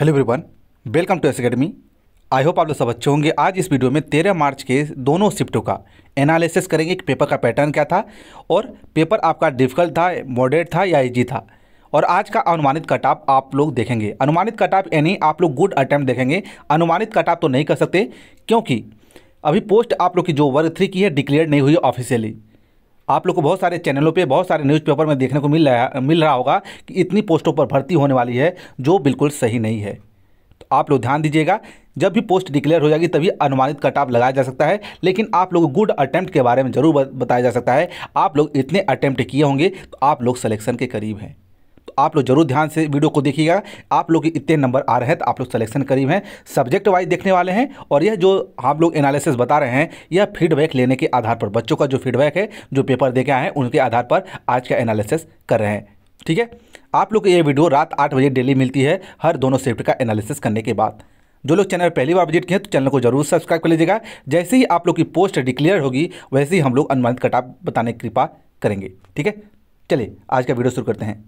hello everyone welcome to S academy I hope आप लोग सब अच्छे होंगे आज इस वीडियो में तेरह मार्च के दोनों शिफ्टों का एनालिसिस करेंगे कि पेपर का पैटर्न क्या था और पेपर आपका डिफिकल्ट था मॉडरेट था या इजी था और आज का अनुमानित कटाप आप लोग देखेंगे अनुमानित कटाप यानी आप लोग गुड अटैम्प्ट देखेंगे अनुमानित कटाप तो नहीं कर सकते क्योंकि अभी पोस्ट आप लोग की जो वर्ग थ्री की है डिक्लेयर नहीं हुई ऑफिशियली आप लोग को बहुत सारे चैनलों पे बहुत सारे न्यूज़पेपर में देखने को मिल रहा मिल रहा होगा कि इतनी पोस्टों पर भर्ती होने वाली है जो बिल्कुल सही नहीं है तो आप लोग ध्यान दीजिएगा जब भी पोस्ट डिक्लेयर हो जाएगी तभी अनुमानित कट ऑफ लगाया जा सकता है लेकिन आप लोग गुड अटैम्प्ट के बारे में ज़रूर बताया जा सकता है आप लोग इतने अटैम्प्ट किए होंगे तो आप लोग सलेक्शन के करीब हैं आप लोग जरूर ध्यान से वीडियो को देखिएगा आप लोग इतने नंबर आ रहे हैं तो आप लोग सिलेक्शन करीब हैं सब्जेक्ट वाइज देखने वाले हैं और यह जो आप लोग एनालिसिस बता रहे हैं यह फीडबैक लेने के आधार पर बच्चों का जो फीडबैक है जो पेपर दे के आए हैं उनके आधार पर आज का एनालिसिस कर रहे हैं ठीक है आप लोग को यह वीडियो रात आठ बजे डेली मिलती है हर दोनों शिफ्ट का एनालिसिस करने के बाद जो लोग चैनल पहली बार विजिट किए हैं तो चैनल को जरूर सब्सक्राइब कर लीजिएगा जैसे ही आप लोग की पोस्ट डिक्लेयर होगी वैसे ही हम लोग अनुमानित कटाप बताने की कृपा करेंगे ठीक है चलिए आज का वीडियो शुरू करते हैं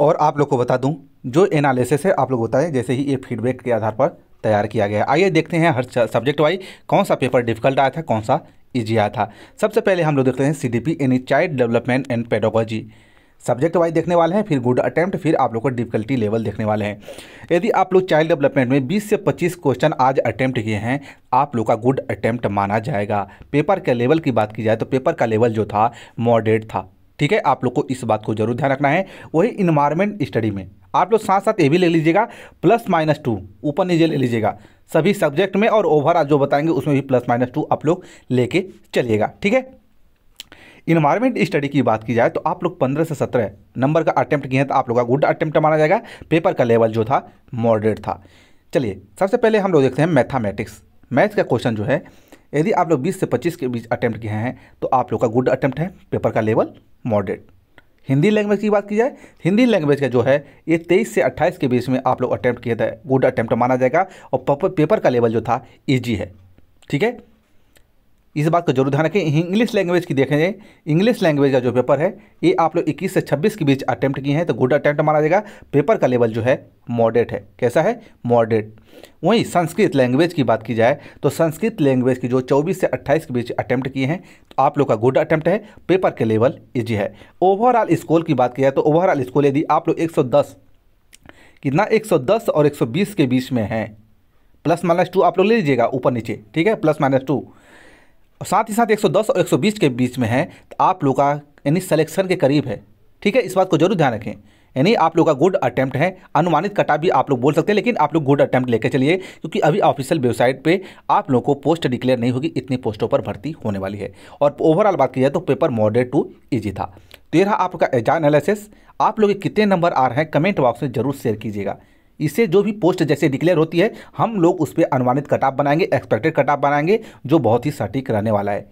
और आप लोग को बता दूं जो एनालिसिस है आप लोग बताएं जैसे ही ये फीडबैक के आधार पर तैयार किया गया आइए देखते हैं हर सब्जेक्ट वाइज कौन सा पेपर डिफिकल्ट आया था कौन सा ईजी आया था सबसे पहले हम लोग देखते हैं सी डी पी यानी child development and pedology subject wise देखने वाले हैं फिर गुड अटैम्प्ट फिर आप लोग को डिफिकल्टी लेवल देखने वाले हैं यदि आप लोग चाइल्ड डेवलपमेंट में 20 से 25 क्वेश्चन आज अटैम्प्ट किए हैं आप लोग का गुड अटैम्प्ट माना जाएगा पेपर के लेवल की बात की जाए तो पेपर का लेवल जो था मॉडरेट था ठीक है आप लोग को इस बात को जरूर ध्यान रखना है वही इन्वायरमेंट स्टडी में आप लोग साथ साथ ये भी ले लीजिएगा प्लस माइनस टू ऊपर नीचे ले लीजिएगा सभी सब्जेक्ट में और ओवरऑल जो बताएंगे उसमें भी प्लस माइनस टू आप लोग लेके चलिएगा ठीक है इन्वायरमेंट स्टडी की बात की जाए तो आप लोग पंद्रह से सत्रह नंबर का अटैम्प्ट किए हैं तो आप लोग का गुड अटैम्प्ट माना जाएगा पेपर का लेवल जो था मॉडरेट था चलिए सबसे पहले हम लोग देखते हैं मैथामेटिक्स मैथ्स का क्वेश्चन जो है यदि आप लोग 20 से 25 के बीच अटैम्प्ट किए हैं तो आप लोग का गुड अटैम्प्ट है पेपर का लेवल मॉडरेट हिंदी लैंग्वेज की बात की जाए हिंदी लैंग्वेज का जो है ये तेईस से अट्ठाईस के बीच में आप लोग अटैम्प्ट किए थे गुड अटैम्प्ट माना जाएगा और पेपर का लेवल जो था ईजी है ठीक है इस बात को जरूर ध्यान रखें इंग्लिश लैंग्वेज की देखें इंग्लिश लैंग्वेज का जो पेपर है ये आप लोग 21 से 26 के बीच अटैम्प्ट किए हैं तो गुड अटैम्प्ट माना जाएगा पेपर का लेवल जो है मॉडरेट है कैसा है मॉडरेट वहीं संस्कृत लैंग्वेज की बात की जाए तो संस्कृत लैंग्वेज की जो 24 से 28 के बीच अटैम्प्ट किए हैं तो आप लोग का गुड अटैम्प्ट है पेपर के लेवल ईजी है ओवरऑल स्कोर की बात की जाए तो ओवरऑल स्कोर यदि आप लोग एक कितना 110 और 120 के बीच में हैं प्लस माइनस टू आप लोग ले लीजिएगा ऊपर नीचे ठीक है प्लस माइनस टू और साथ ही साथ 110 और 120 के बीच में है तो आप लोग का यानी सिलेक्शन के करीब है ठीक है इस बात को जरूर ध्यान रखें यानी आप लोग का गुड अटैम्प्ट है अनुमानित कटा भी आप लोग बोल सकते हैं लेकिन आप लोग गुड अटैम्प्ट लेकर चलिए क्योंकि अभी ऑफिशियल वेबसाइट पे आप लोगों को पोस्ट डिक्लेयर नहीं होगी इतनी पोस्टों पर भर्ती होने वाली है और ओवरऑल बात की जाए तो पेपर मॉडरेट टू ईजी था तेरह तो आपका एजा एनालिसिस आप लोग कितने नंबर आ रहे हैं कमेंट बॉक्स में जरूर शेयर कीजिएगा इससे जो भी पोस्ट जैसे डिक्लेयर होती है हम लोग उस पर अनुमानित कटाप बनाएंगे एक्सपेक्टेड कटाप बनाएंगे जो बहुत ही सटीक रहने वाला है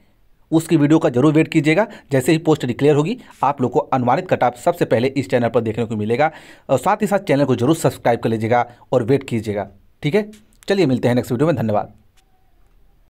उसकी वीडियो का जरूर वेट कीजिएगा जैसे ही पोस्ट डिक्लेयर होगी आप लोग को अनुमानित कटाप सबसे पहले इस चैनल पर देखने को मिलेगा और साथ ही साथ चैनल को जरूर सब्सक्राइब कर लीजिएगा और वेट कीजिएगा ठीक है चलिए मिलते हैं नेक्स्ट वीडियो में धन्यवाद